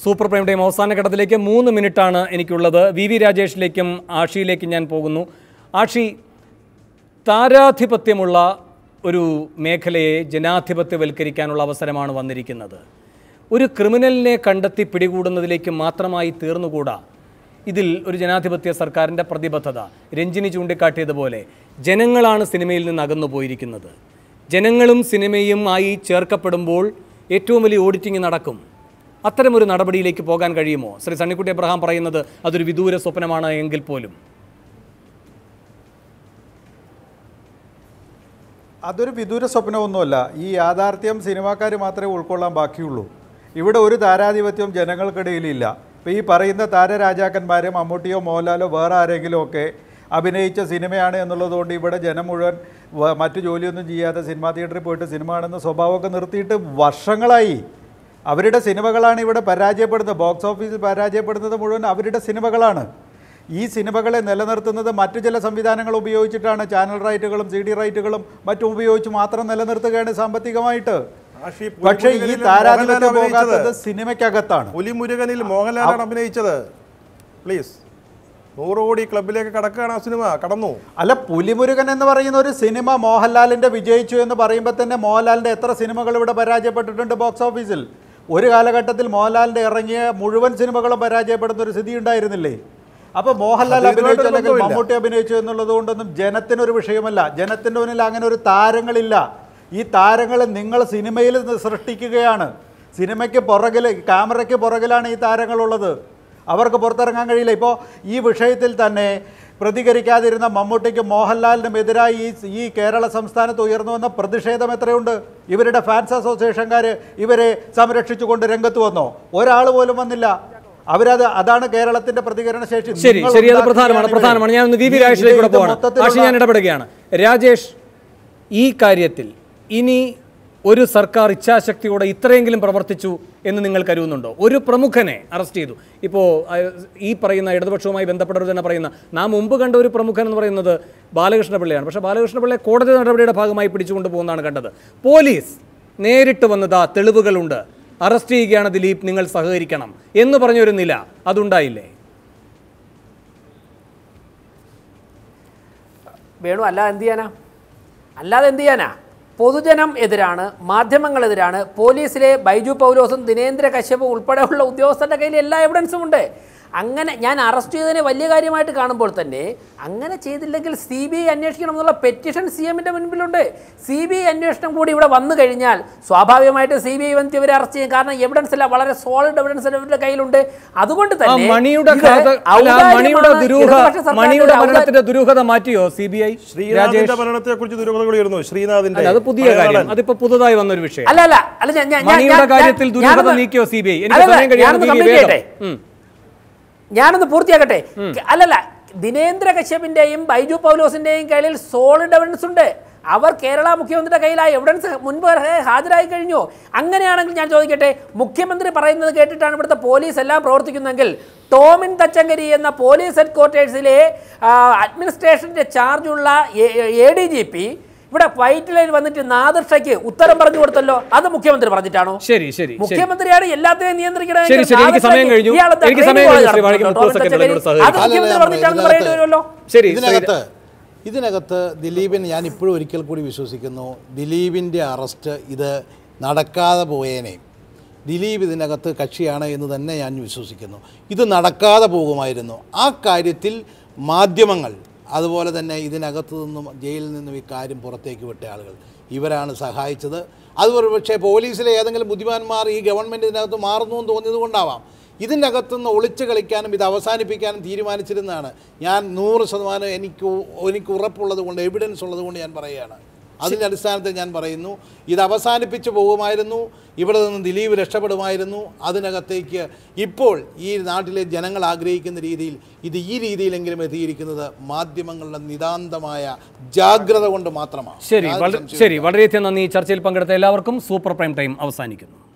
super prime അവസാന ഘട്ടത്തിലേക്ക് മൂന്ന് മിനിറ്റാണ് എനിക്കുള്ളത് വി വി രാജേഷിലേക്കും ആഷിയിലേക്കും ഞാൻ പോകുന്നു ആഷി താരാധിപത്യമുള്ള ഒരു മേഖലയെ ജനാധിപത്യവൽക്കരിക്കാനുള്ള അവസരമാണ് വന്നിരിക്കുന്നത് ഒരു ക്രിമിനലിനെ കണ്ടെത്തി പിടികൂടുന്നതിലേക്ക് മാത്രമായി തീർന്നുകൂടാ ഇതിൽ ഒരു ജനാധിപത്യ സർക്കാരിൻ്റെ പ്രതിബദ്ധത രഞ്ജിനി ചൂണ്ടിക്കാട്ടിയതുപോലെ ജനങ്ങളാണ് സിനിമയിൽ നിന്ന് അകന്നു പോയിരിക്കുന്നത് ജനങ്ങളും സിനിമയും ആയി ചേർക്കപ്പെടുമ്പോൾ ഏറ്റവും വലിയ ഓഡിറ്റിംഗ് നടക്കും അത്തരമൊരു നടപടിയിലേക്ക് പോകാൻ കഴിയുമോ ശ്രീ സണ്ണിക്കുട്ടി അബ്രഹാം പറയുന്നത് അതൊരു വിദൂര സ്വപ്നമാണ് എങ്കിൽ പോലും അതൊരു വിദൂര സ്വപ്നമൊന്നുമല്ല ഈ യാഥാർത്ഥ്യം സിനിമാക്കാർ മാത്രമേ ഉൾക്കൊള്ളാൻ ബാക്കിയുള്ളൂ ഇവിടെ ഒരു താരാധിപത്യം ജനങ്ങൾക്കിടയിലില്ല ഇപ്പോൾ ഈ പറയുന്ന താരരാജാക്കന്മാർ മമ്മൂട്ടിയോ മോഹൻലാലോ വേറെ ആരെങ്കിലും ഒക്കെ അഭിനയിച്ച സിനിമയാണ് എന്നുള്ളതുകൊണ്ട് ഇവിടെ ജനം മുഴുവൻ മറ്റു ജോലിയൊന്നും ചെയ്യാതെ സിനിമാ തിയേറ്ററിൽ പോയിട്ട് സിനിമ കാണുന്ന സ്വഭാവമൊക്കെ നിർത്തിയിട്ട് വർഷങ്ങളായി അവരുടെ സിനിമകളാണ് ഇവിടെ പരാജയപ്പെടുന്നത് ബോക്സ് ഓഫീസിൽ പരാജയപ്പെടുന്നത് മുഴുവൻ അവരുടെ സിനിമകളാണ് ഈ സിനിമകളെ നിലനിർത്തുന്നത് മറ്റു ചില സംവിധാനങ്ങൾ ഉപയോഗിച്ചിട്ടാണ് ചാനൽ റൈറ്റുകളും സി ഡി റൈറ്റുകളും മറ്റും ഉപയോഗിച്ച് മാത്രം നിലനിർത്തുകയാണ് സാമ്പത്തികമായിട്ട് പക്ഷേ ഈ താരാധിപത്യം പോകാത്തത് സിനിമയ്ക്കകത്താണ് പുലിമുരുകനിൽ മോഹൻലാലാണ് അഭിനയിച്ചത് പ്ലീസ് നൂറ് കോടി ക്ലബിലേക്ക് കടക്കുകയാണ് ആ സിനിമ കടന്നു അല്ല പുലിമുരുകൻ എന്ന് പറയുന്ന ഒരു സിനിമ മോഹൻലാലിന്റെ വിജയിച്ചു എന്ന് പറയുമ്പോൾ തന്നെ മോഹൻലാലിന്റെ എത്ര സിനിമകൾ ഇവിടെ പരാജയപ്പെട്ടിട്ടുണ്ട് ബോക്സ് ഓഫീസിൽ ഒരു കാലഘട്ടത്തിൽ മോഹൻലാലിന്റെ ഇറങ്ങിയ മുഴുവൻ സിനിമകളും പരാജയപ്പെടുന്ന ഒരു സ്ഥിതി ഉണ്ടായിരുന്നില്ലേ അപ്പൊ മോഹൻലാൽ അഭിനയിച്ചു അല്ലെങ്കിൽ മമ്മൂട്ടി അഭിനയിച്ചു എന്നുള്ളത് കൊണ്ടൊന്നും ജനത്തിനൊരു വിഷയമല്ല ജനത്തിന്റെ മുന്നിൽ അങ്ങനെ ഒരു താരങ്ങളില്ല ഈ താരങ്ങളെ നിങ്ങൾ സിനിമയിൽ സൃഷ്ടിക്കുകയാണ് സിനിമയ്ക്ക് പുറകിൽ ക്യാമറയ്ക്ക് പുറകിലാണ് ഈ താരങ്ങളുള്ളത് അവർക്ക് പുറത്തിറങ്ങാൻ കഴിയില്ല ഇപ്പോൾ ഈ വിഷയത്തിൽ തന്നെ പ്രതികരിക്കാതിരുന്ന മമ്മൂട്ടിക്കും മോഹൻലാലിനും എതിരായി ഈ ഈ കേരള സംസ്ഥാനത്ത് ഉയർന്നു വന്ന പ്രതിഷേധം എത്രയുണ്ട് ഇവരുടെ ഫാൻസ് അസോസിയേഷൻകാർ ഇവരെ സംരക്ഷിച്ചുകൊണ്ട് രംഗത്ത് വന്നോ ഒരാൾ പോലും വന്നില്ല അവരത് അതാണ് കേരളത്തിന്റെ പ്രതികരണ ശേഷി ശരി ശരി അത് പ്രധാനമാണ് പ്രധാനമാണ് ഞാൻ വി വി ഞാൻ ഇടപെടുകയാണ് രാജേഷ് ഈ കാര്യത്തിൽ ഇനി ഒരു സർക്കാർ ഇച്ഛാശക്തിയോടെ ഇത്രയെങ്കിലും പ്രവർത്തിച്ചു എന്ന് നിങ്ങൾ കരുതുന്നുണ്ടോ ഒരു പ്രമുഖനെ അറസ്റ്റ് ചെയ്തു ഇപ്പോൾ ഈ പറയുന്ന ഇടതുപക്ഷവുമായി ബന്ധപ്പെട്ടവർ തന്നെ പറയുന്ന നാം മുമ്പ് കണ്ട ഒരു പ്രമുഖൻ എന്ന് പറയുന്നത് ബാലകൃഷ്ണപിള്ളയാണ് പക്ഷേ ബാലകൃഷ്ണപിള്ളയെ കോടതി നടപടിയുടെ ഭാഗമായി പിടിച്ചുകൊണ്ട് പോകുന്നതാണ് കണ്ടത് പോലീസ് നേരിട്ട് വന്നതാ തെളിവുകളുണ്ട് അറസ്റ്റ് ചെയ്യുകയാണ് ദിലീപ് നിങ്ങൾ സഹകരിക്കണം എന്ന് പറഞ്ഞൊരു നില അതുണ്ടായില്ലേ വേണു അല്ലാതെ എന്ത് ചെയ്യാനാ അല്ലാതെ എന്ത് ചെയ്യാനാ പൊതുജനം എതിരാണ് മാധ്യമങ്ങളെതിരാണ് പോലീസിലെ ബൈജു പൗലോസും ദിനേന്ദ്ര കശ്യപും ഉൾപ്പെടെയുള്ള ഉദ്യോഗസ്ഥരുടെ കയ്യിൽ എല്ലാ എവിഡൻസും ഉണ്ട് അങ്ങനെ ഞാൻ അറസ്റ്റ് ചെയ്തതിനെ വലിയ കാര്യമായിട്ട് കാണുമ്പോൾ തന്നെ അങ്ങനെ ചെയ്തില്ലെങ്കിൽ സി ബി ഐ അന്വേഷിക്കണം എന്നുള്ള പെറ്റിഷൻ സി എമ്മിൻ്റെ മുൻപിലുണ്ട് സി ബി ഐ അന്വേഷണം കൂടി ഇവിടെ വന്നു കഴിഞ്ഞാൽ സ്വാഭാവികമായിട്ട് സി ബി ഐ വന്നിട്ട് ഇവരെ അറസ്റ്റ് ചെയ്യും കാരണം എവിഡൻസ് അല്ല വളരെ സോളിഡ് എവിഡൻസ് ഇവരുടെ കയ്യിലുണ്ട് അതുകൊണ്ട് തന്നെ മണിയുടെ മണിയുടെ മരണത്തിന്റെ ദുരൂഹത മാറ്റിയോ സി ബി ഐ ശ്രീനാഥിന്റെ മരണത്തെ കുറിച്ച് ദുരൂഹതകളിരുന്നു ശ്രീനാഥിന്റെ അത് പുതിയ കാര്യം അതിപ്പോ പുതുതായി വന്നൊരു വിഷയം അല്ല അല്ല അല്ല മണിയുടെ കാര്യത്തിൽ ദുരൂഹത നീക്കിയോ സി ബി ഐ എനിക്ക് സമയം കഴിയാതെ ഞാനൊന്ന് പൂർത്തിയാക്കട്ടെ അല്ലല്ല ദിനേന്ദ്ര കശ്യപിന്റെയും ബൈജു പൗലോസിന്റെയും കയ്യിൽ സോളിഡ് എവിഡൻസ് ഉണ്ട് അവർ കേരള മുഖ്യമന്ത്രിയുടെ കയ്യിലായി എവിഡൻസ് മുൻപ് ഹാജരായി കഴിഞ്ഞു അങ്ങനെയാണെങ്കിൽ ഞാൻ ചോദിക്കട്ടെ മുഖ്യമന്ത്രി പറയുന്നത് കേട്ടിട്ടാണ് ഇവിടുത്തെ പോലീസ് എല്ലാം പ്രവർത്തിക്കുന്നതെങ്കിൽ ടോമിൻ തച്ചങ്കരി എന്ന പോലീസ് ഹെഡ് ക്വാർട്ടേഴ്സിലെ അഡ്മിനിസ്ട്രേഷൻ്റെ ചാർജുള്ള എ ഡി ജി പി ഇവിടെ വൈറ്റ് ലൈൻ വന്നിട്ട് നാദർഷയ്ക്ക് ഉത്തരം പറഞ്ഞു കൊടുത്തല്ലോ അത് മുഖ്യമന്ത്രി പറഞ്ഞിട്ടാണോ ശരി ശരി മുഖ്യമന്ത്രിയാണ് എല്ലാത്തിനെയും നിയന്ത്രിക്കണത് ഇതിനകത്ത് ദിലീപിന് ഞാൻ ഇപ്പോഴും ഒരിക്കൽ കൂടി വിശ്വസിക്കുന്നു ദിലീപിൻ്റെ അറസ്റ്റ് ഇത് നടക്കാതെ പോയേനെ ദിലീപ് ഇതിനകത്ത് കക്ഷിയാണ് എന്ന് തന്നെ ഞാൻ വിശ്വസിക്കുന്നു ഇത് നടക്കാതെ പോകുമായിരുന്നു ആ കാര്യത്തിൽ മാധ്യമങ്ങൾ അതുപോലെ തന്നെ ഇതിനകത്തു നിന്നും ജയിലിൽ നിന്നും ഇക്കാര്യം പുറത്തേക്ക് വിട്ട ആളുകൾ ഇവരാണ് സഹായിച്ചത് അതുപോലെ പക്ഷേ പോലീസിലെ ഏതെങ്കിലും ബുദ്ധിമാന്മാർ ഈ ഗവൺമെൻറ് ഇതിനകത്ത് മാറുന്നു എന്ന് തോന്നിയത് കൊണ്ടാവാം ഇതിനകത്തുനിന്ന് ഒളിച്ചു കളിക്കാനും ഇത് അവസാനിപ്പിക്കാനും തീരുമാനിച്ചിരുന്നതാണ് ഞാൻ നൂറ് ശതമാനം എനിക്ക് എനിക്ക് ഉറപ്പുള്ളത് കൊണ്ട് എവിഡൻസ് ഉള്ളത് കൊണ്ട് ഞാൻ പറയുകയാണ് അതിൻ്റെ അടിസ്ഥാനത്തിൽ ഞാൻ പറയുന്നു ഇത് അവസാനിപ്പിച്ച് പോകുമായിരുന്നു ഇവിടെ നിന്ന് ദിലീപ് രക്ഷപ്പെടുമായിരുന്നു അതിനകത്തേക്ക് ഇപ്പോൾ ഈ നാട്ടിലെ ജനങ്ങൾ ആഗ്രഹിക്കുന്ന രീതിയിൽ ഇത് ഈ രീതിയിലെങ്കിലും എത്തിയിരിക്കുന്നത് മാധ്യമങ്ങളുടെ നിതാന്തമായ ജാഗ്രത കൊണ്ട് മാത്രമാണ് ശരി ശരി വളരെയധികം നന്ദി ചർച്ചയിൽ പങ്കെടുത്ത എല്ലാവർക്കും സൂപ്പർ പ്രൈം ടൈം അവസാനിക്കുന്നു